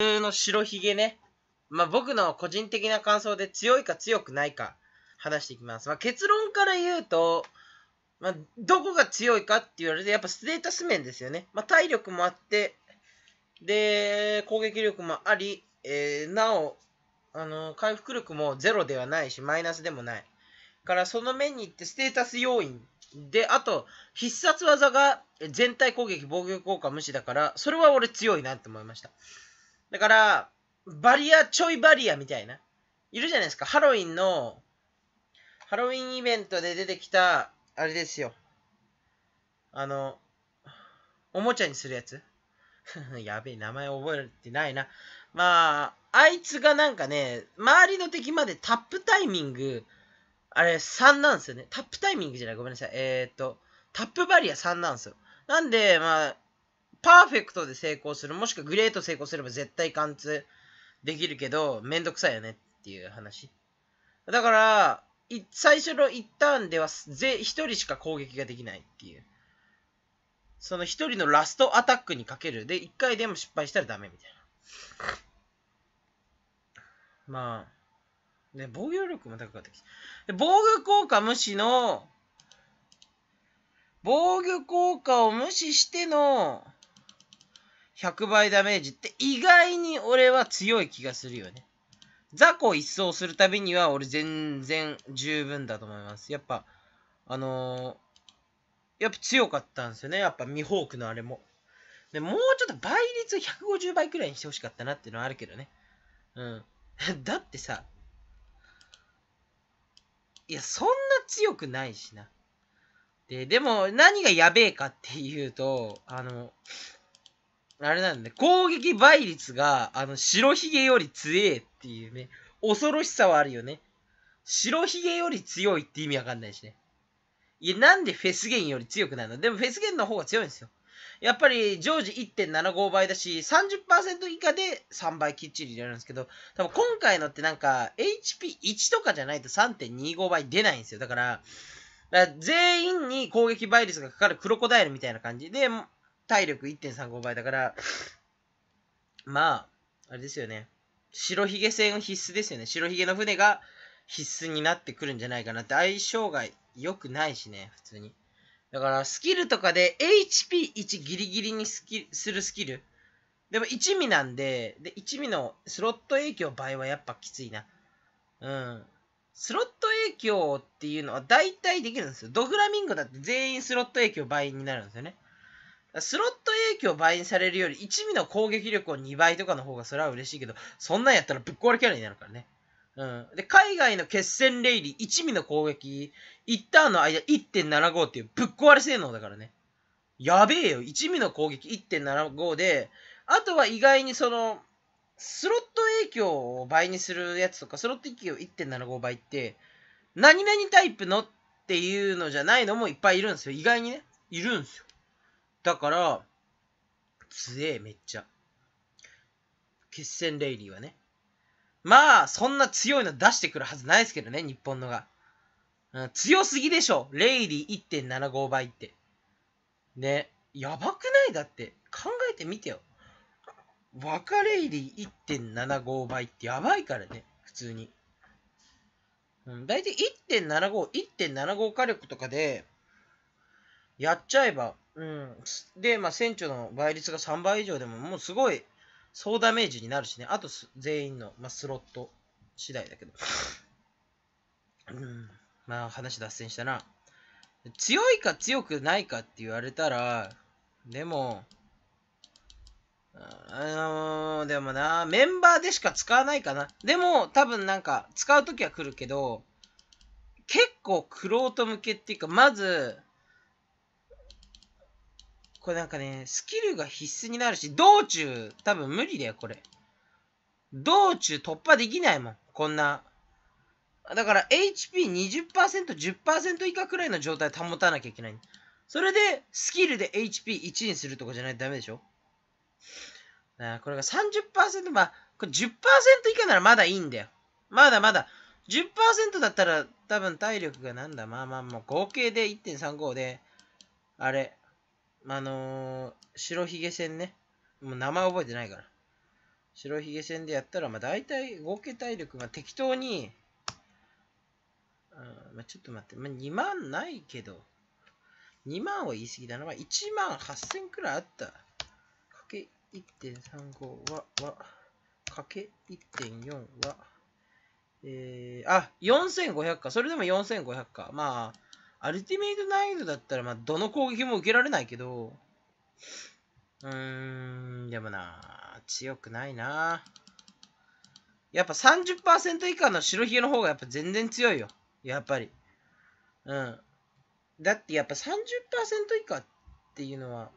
の白ひげね、まあ、僕の個人的な感想で強いか強くないか話していきます。まあ、結論から言うと、まあ、どこが強いかって言われて、やっぱステータス面ですよね。まあ、体力もあって、で、攻撃力もあり、えー、なお、あの、回復力もゼロではないし、マイナスでもない。から、その面に行ってステータス要因。で、あと、必殺技が全体攻撃、防御効果無視だから、それは俺強いなって思いました。だから、バリア、ちょいバリアみたいな。いるじゃないですか。ハロウィンの、ハロウィンイベントで出てきた、あれですよ。あの、おもちゃにするやつ やべえ、名前覚えてないな。まあ、あいつがなんかね、周りの敵までタップタイミング、あれ3なんですよね。タップタイミングじゃない、ごめんなさい。えー、っと、タップバリア3なんですよ。なんで、まあ、パーフェクトで成功する、もしくはグレート成功すれば絶対貫通できるけど、めんどくさいよねっていう話。だから、最初の1ターンではぜ1人しか攻撃ができないっていう。その1人のラストアタックにかける。で、1回でも失敗したらダメみたいな。まあ。ね、防御力も高かったで防御効果無視の、防御効果を無視しての、100倍ダメージって意外に俺は強い気がするよね。雑魚一掃するたびには俺全然十分だと思います。やっぱ、あのー、やっぱ強かったんですよね。やっぱミホークのあれも。で、もうちょっと倍率150倍くらいにしてほしかったなっていうのはあるけどね。うん。だってさ、いや、そんな強くないしな。で、でも、何がやべえかっていうと、あの、あれなんで、ね、攻撃倍率が、あの、白ひげより強えっていうね、恐ろしさはあるよね。白ひげより強いって意味わかんないしね。いや、なんでフェスゲンより強くないのでもフェスゲンの方が強いんですよ。やっぱり常時1.75倍だし、30%以下で3倍きっちり入れるんですけど、多分今回のってなんか HP1 とかじゃないと3.25倍出ないんですよ。だから、だから全員に攻撃倍率がかかるクロコダイルみたいな感じで、体力1.35倍だから、まあ、あれですよね。白ひげ戦必須ですよね。白ひげの船が必須になってくるんじゃないかなって。相性が良くないしね、普通に。だから、スキルとかで HP1 ギリギリにスキするスキル。でも一味なんで、で、一味のスロット影響倍はやっぱきついな。うん。スロット影響っていうのは大体できるんですよ。ドフラミンゴだって全員スロット影響倍になるんですよね。スロット影響倍にされるより、一味の攻撃力を2倍とかの方がそれは嬉しいけど、そんなんやったらぶっ壊れキャラになるからね。うん。で、海外の決戦レイリー、一味の攻撃、1ターンの間1.75っていうぶっ壊れ性能だからね。やべえよ。一味の攻撃1.75で、あとは意外にその、スロット影響を倍にするやつとか、スロット影響1.75倍って、何々タイプのっていうのじゃないのもいっぱいいるんですよ。意外にね。いるんですよ。だから、強え、めっちゃ。決戦レイリーはね。まあ、そんな強いの出してくるはずないですけどね、日本のが。うん、強すぎでしょ。レイリー1.75倍って。ね。やばくないだって。考えてみてよ。若レイリー1.75倍ってやばいからね。普通に。うん、大体1.75、1.75火力とかで、やっちゃえば、うん。で、まあ、船長の倍率が3倍以上でも、もうすごい、総ダメージになるしね。あと、全員の、まあ、スロット次第だけど。うん。まあ、話脱線したな。強いか強くないかって言われたら、でも、あのー、でもな、メンバーでしか使わないかな。でも、多分なんか、使うときは来るけど、結構、クロート向けっていうか、まず、これなんかね、スキルが必須になるし、道中、多分無理だよ、これ。道中突破できないもん、こんな。だから HP20%、10%以下くらいの状態保たなきゃいけない。それで、スキルで HP1 にするとかじゃないとダメでしょあこれが30%、まあ、これ10%以下ならまだいいんだよ。まだまだ。10%だったら、多分体力がなんだ、まあまあもう合計で1.35で、あれ、あのー、白ひげ戦ね。もう名前覚えてないから。白ひげ戦でやったら、まあ、大体合計体力が適当に、うんまあ、ちょっと待って、まあ、2万ないけど、2万は言い過ぎだな。まあ、1万8000くらいあった。かけ1.35は、は、かけ1.4は、えー、あ、4500か。それでも4500か。まあ、アルティメイト難易度だったら、まあ、どの攻撃も受けられないけど、うーん、でもな、強くないな。やっぱ30%以下の白ひげの方がやっぱ全然強いよ。やっぱり。うん。だってやっぱ30%以下っていうのは、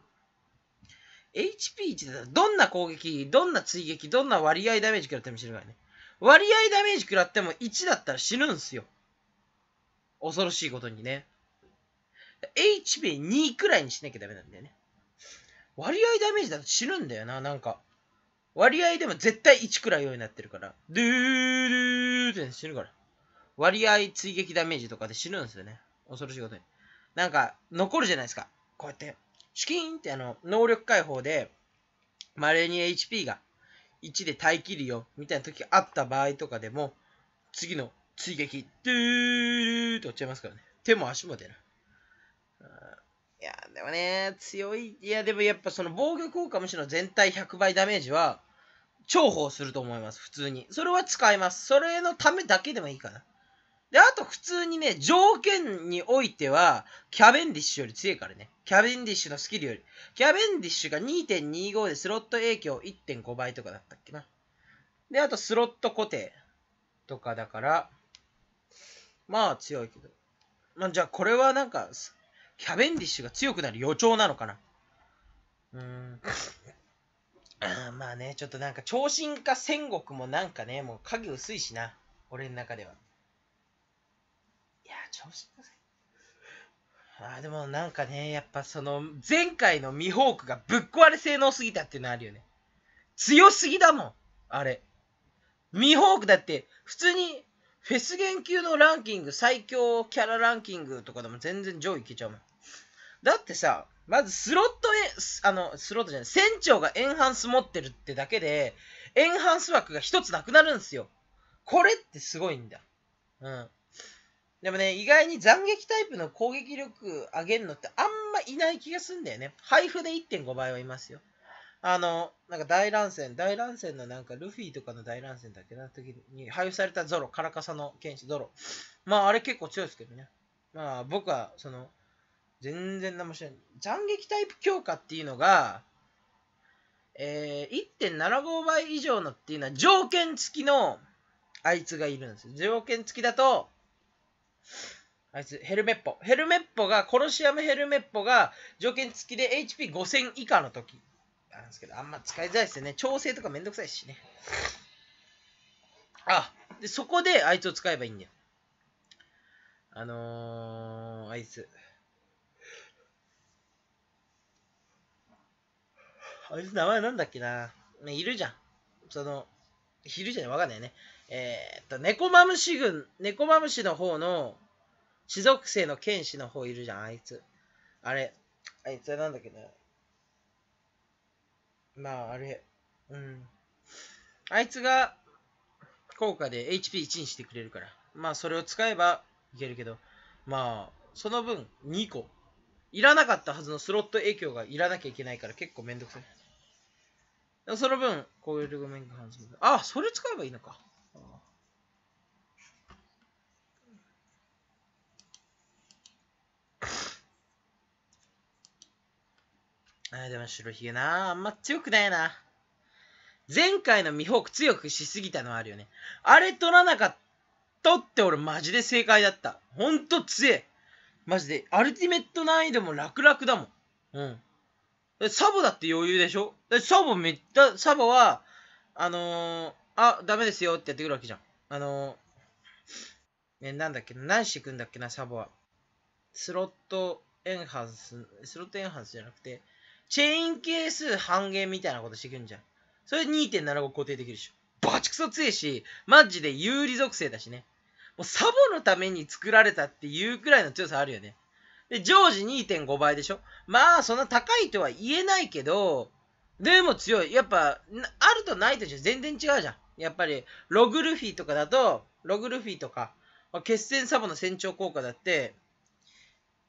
HP1 だどんな攻撃、どんな追撃、どんな割合ダメージ食らっても死ぬからね。割合ダメージ食らっても1だったら死ぬんすよ。恐ろしいことにね。h p 2くらいにしなきゃダメなんだよね。割合ダメージだと死ぬんだよな、なんか。割合でも絶対1くらいようになってるから。ドゥードゥーって死ぬから。割合追撃ダメージとかで死ぬんですよね。恐ろしいことに。なんか、残るじゃないですか。こうやって。シュキーンってあの、能力解放で、稀に HP が1で耐えきるよ、みたいな時あった場合とかでも、次の追撃、ドゥーって落ちちゃいますからね。手も足も出ない。いや、でもね、強い。いや、でもやっぱその防御効果むしろ全体100倍ダメージは、重宝すると思います、普通に。それは使います。それのためだけでもいいかな。で、あと普通にね、条件においては、キャベンディッシュより強いからね。キャベンディッシュのスキルより。キャベンディッシュが2.25でスロット影響1.5倍とかだったっけな。で、あとスロット固定とかだから、まあ強いけど。まあじゃあこれはなんか、キャベンディッシュが強くなる予兆なのかな。うーん。まあね、ちょっとなんか、超進化戦国もなんかね、もう影薄いしな。俺の中では。いや、超身化戦国。あでもなんかね、やっぱその、前回のミホークがぶっ壊れ性能すぎたっていうのあるよね。強すぎだもん、あれ。ミホークだって、普通にフェス限級のランキング、最強キャラランキングとかでも全然上位いけちゃうもん。だってさ、まずスロットえ、あの、スロットじゃない、船長がエンハンス持ってるってだけで、エンハンス枠が一つなくなるんですよ。これってすごいんだ。うん。でもね、意外に斬撃タイプの攻撃力上げるのってあんまいない気がすんだよね。配布で1.5倍はいますよ。あの、なんか大乱戦、大乱戦のなんかルフィとかの大乱戦だっけな時に配布されたゾロ、カラカサの剣士ゾロ。まああれ結構強いですけどね。まあ僕はその、全然何もしない。斬撃タイプ強化っていうのが、えー、1.75倍以上のっていうのは条件付きのあいつがいるんですよ。条件付きだと、あいつ、ヘルメッポ。ヘルメッポが、コロシアムヘルメッポが条件付きで HP5000 以下の時なんですけど、あんま使いづらいですよね。調整とかめんどくさいしね。あ、で、そこであいつを使えばいいんだよ。あのー、あいつ。あいつ名前なんだっけな。ね、いるじゃん。その、いるじゃん、わかんないね。えー、っと、猫マムシ軍、猫マムシの方の、種属性の剣士の方いるじゃん、あいつ。あれ、あいつはなんだっけな。まあ、あれ、うん。あいつが、効果で HP1 にしてくれるから。まあ、それを使えばいけるけど、まあ、その分、2個。いらなかったはずのスロット影響がいらなきゃいけないから結構めんどくさい。その分、こういうルゴメンが反則。あ、それ使えばいいのか。あでも白ひげなあんま強くないな。前回のミホーク強くしすぎたのはあるよね。あれ取らなかったって俺マジで正解だった。ほんと強え。マジで。アルティメット難易度も楽々だもん。うん。サボだって余裕でしょサボめっちゃ、サボは、あのー、あ、ダメですよってやってくるわけじゃん。あのー、なんだっけ何してくんだっけな、サボは。スロットエンハンス、スロットエンハンスじゃなくて、チェイン係数半減みたいなことしてくんじゃん。それ2.75固定できるでしょ。バチクソ強いし、マジで有利属性だしね。もうサボのために作られたっていうくらいの強さあるよね。で、常時2.5倍でしょまあ、そんな高いとは言えないけど、でも強い。やっぱ、あるとないとじゃ全然違うじゃん。やっぱり、ログルフィとかだと、ログルフィとか、決戦サボの船長効果だって、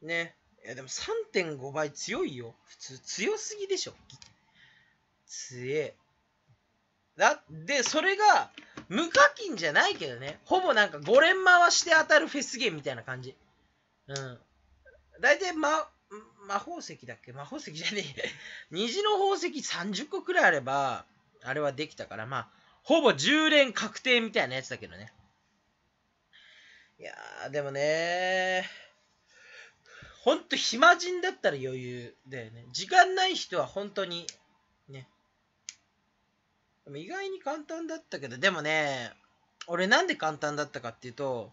ね。いや、でも3.5倍強いよ。普通、強すぎでしょ。強え。だって、それが、無課金じゃないけどね。ほぼなんか5連回して当たるフェスゲームみたいな感じ。うん。大体、魔法石だっけ魔法石じゃねえ。虹の宝石30個くらいあれば、あれはできたから、まあ、ほぼ10連確定みたいなやつだけどね。いやー、でもねほんと暇人だったら余裕だよね。時間ない人は本当に、ね。でも意外に簡単だったけど、でもね、俺なんで簡単だったかっていうと、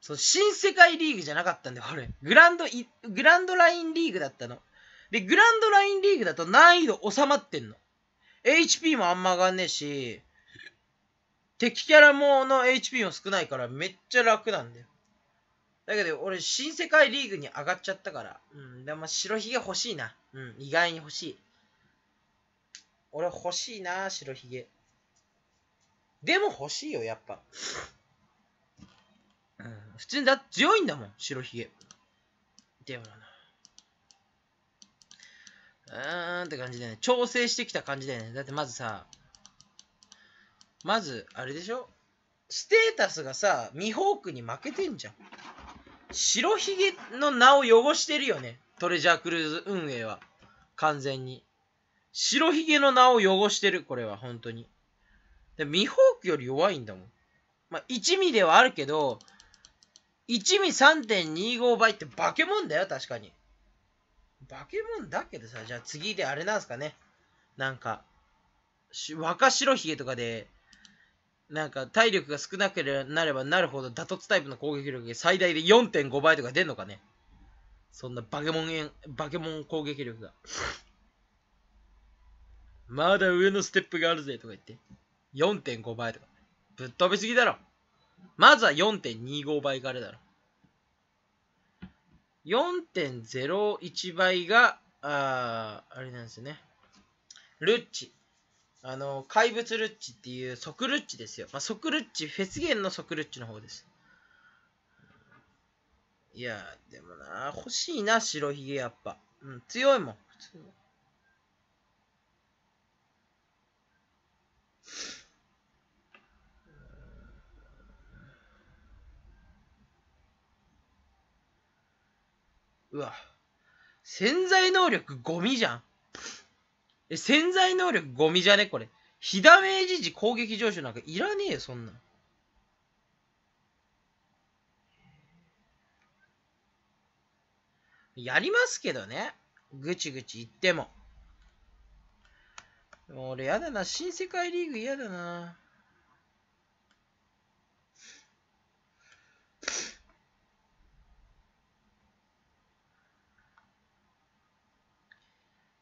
そう、新世界リーグじゃなかったんだよ、俺。グランドグランドラインリーグだったの。で、グランドラインリーグだと難易度収まってんの。HP もあんま上がんねえし、敵キャラもの HP も少ないからめっちゃ楽なんだよ。だけど俺、新世界リーグに上がっちゃったから。うん、でも白ひげ欲しいな。うん、意外に欲しい。俺欲しいな、白ひげ。でも欲しいよ、やっぱ。うん、普通にだ強いんだもん、白ひげ。でもな。うーんって感じでね、調整してきた感じだよね。だってまずさ、まず、あれでしょステータスがさ、ミホークに負けてんじゃん。白ひげの名を汚してるよね。トレジャークルーズ運営は。完全に。白ひげの名を汚してる、これは、本当に。で、ミホークより弱いんだもん。まあ、一味ではあるけど、一味3.25倍って化け物だよ、確かに。化け物だけどさ、じゃあ次であれなんすかね。なんか、若白ひげとかで、なんか体力が少なけなればなるほど、打突タイプの攻撃力が最大で4.5倍とか出んのかね。そんな化け物、化け物攻撃力が。まだ上のステップがあるぜとか言って。4.5倍とか。ぶっ飛びすぎだろ。まずは4.25倍があれだろ。4.01倍が、ああれなんですよね。ルッチ。あの、怪物ルッチっていう即ルッチですよ。まあ、即ルッチ、フェスゲンの即ルッチの方です。いやでもな、欲しいな、白ひげやっぱ。うん、強いもん、普通。うわ。潜在能力ゴミじゃん。え、潜在能力ゴミじゃねこれ。非ダメージ時攻撃上昇なんかいらねえよ、そんなやりますけどね。ぐちぐち言っても。も俺やだな。新世界リーグ嫌だな。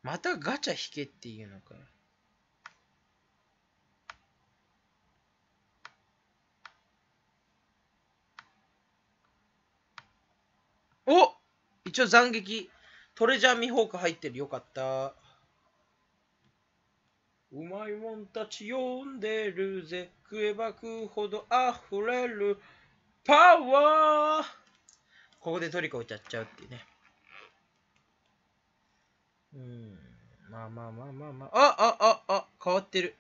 またガチャ引けっていうのかお一応斬撃。トレジャーミホーク入ってる。よかった。うまいもんたち呼んでるぜ。食えば食うほど溢れるパワーここでトリコちゃっちゃうっていうね。うん。まあまあまあまあまあ。あああ変わってる。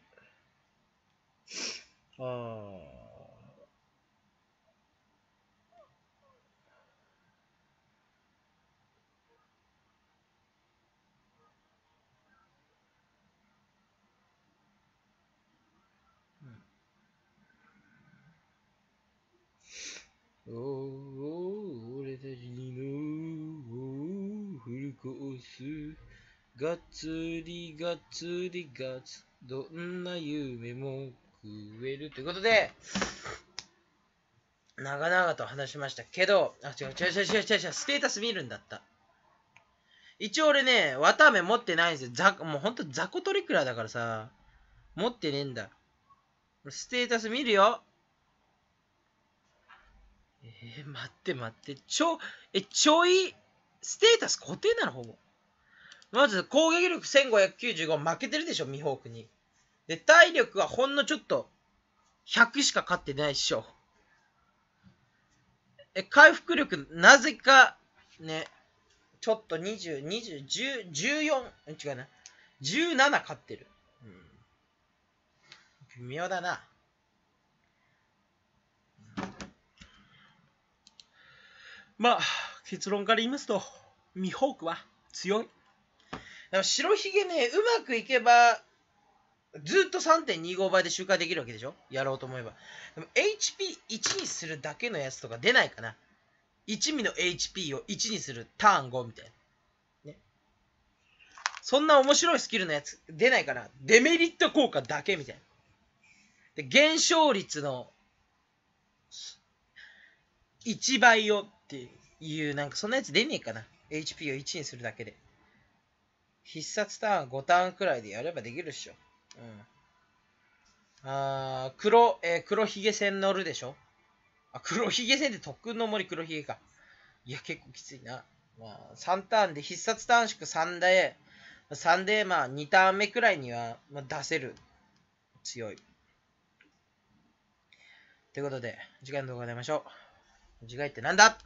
ああ。おお俺たちのフルコースがっつりがっつりがつ、どんな夢も食える。ということで、長々と話しましたけど、あ、違う違う違う違う違う、ステータス見るんだった。一応俺ね、綿飴持ってないんですよ。ざもうほんと雑魚トリクラーだからさ、持ってねえんだ。ステータス見るよ。えー、待って待って、ちょ、え、ちょい、ステータス固定なのほぼ。まず攻撃力1595負けてるでしょ、ミホークに。で、体力はほんのちょっと、100しか勝ってないっしょ。え、回復力、なぜか、ね、ちょっと20、20、1 4違うな、17勝ってる。うん。微妙だな。まあ、結論から言いますと、ミホークは強い。でも白ひげね、うまくいけば、ずっと3.25倍で周回できるわけでしょやろうと思えば。でも HP1 にするだけのやつとか出ないかな ?1 ミの HP を1にするターン5みたいな。ね。そんな面白いスキルのやつ出ないかなデメリット効果だけみたいな。で、減少率の1倍をっていう、なんかそんなやつ出ねえかな ?HP を1にするだけで。必殺ターン5ターンくらいでやればできるっしょ。うん。あ黒、えー、黒ひげ戦乗るでしょあ、黒ひげ戦って特訓の森黒ひげか。いや、結構きついな。まあ、3ターンで必殺短縮3で、3で、まあ、2ターン目くらいには、まあ、出せる。強い。ということで、次回の動画で会いましょう。次回ってなんだ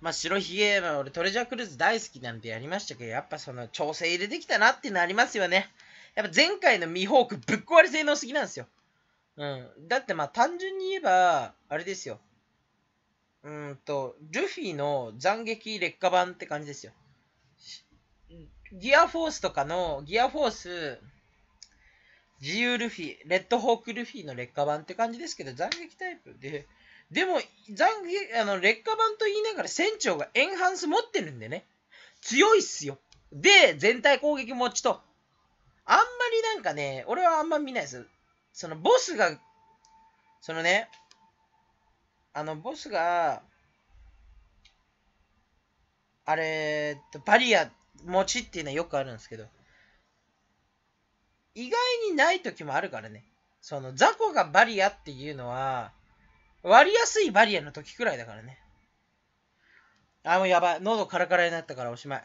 まあ、白ひげ、まあ、俺トレジャークルーズ大好きなんでやりましたけど、やっぱその調整入れてきたなっていうのありますよね。やっぱ前回のミホークぶっ壊れ性能すぎなんですよ。うん。だってまあ単純に言えば、あれですよ。うんと、ルフィの斬撃劣化版って感じですよ。ギアフォースとかの、ギアフォース、自由ルフィ、レッドホークルフィの劣化版って感じですけど、斬撃タイプで、でも、残あの劣化版と言いながら船長がエンハンス持ってるんでね。強いっすよ。で、全体攻撃持ちと。あんまりなんかね、俺はあんま見ないです。そのボスが、そのね、あのボスが、あれ、バリア持ちっていうのはよくあるんですけど、意外にない時もあるからね。その雑魚がバリアっていうのは、割りやすいバリアの時くらいだからね。あ、もうやばい。喉カラカラになったからおしまい。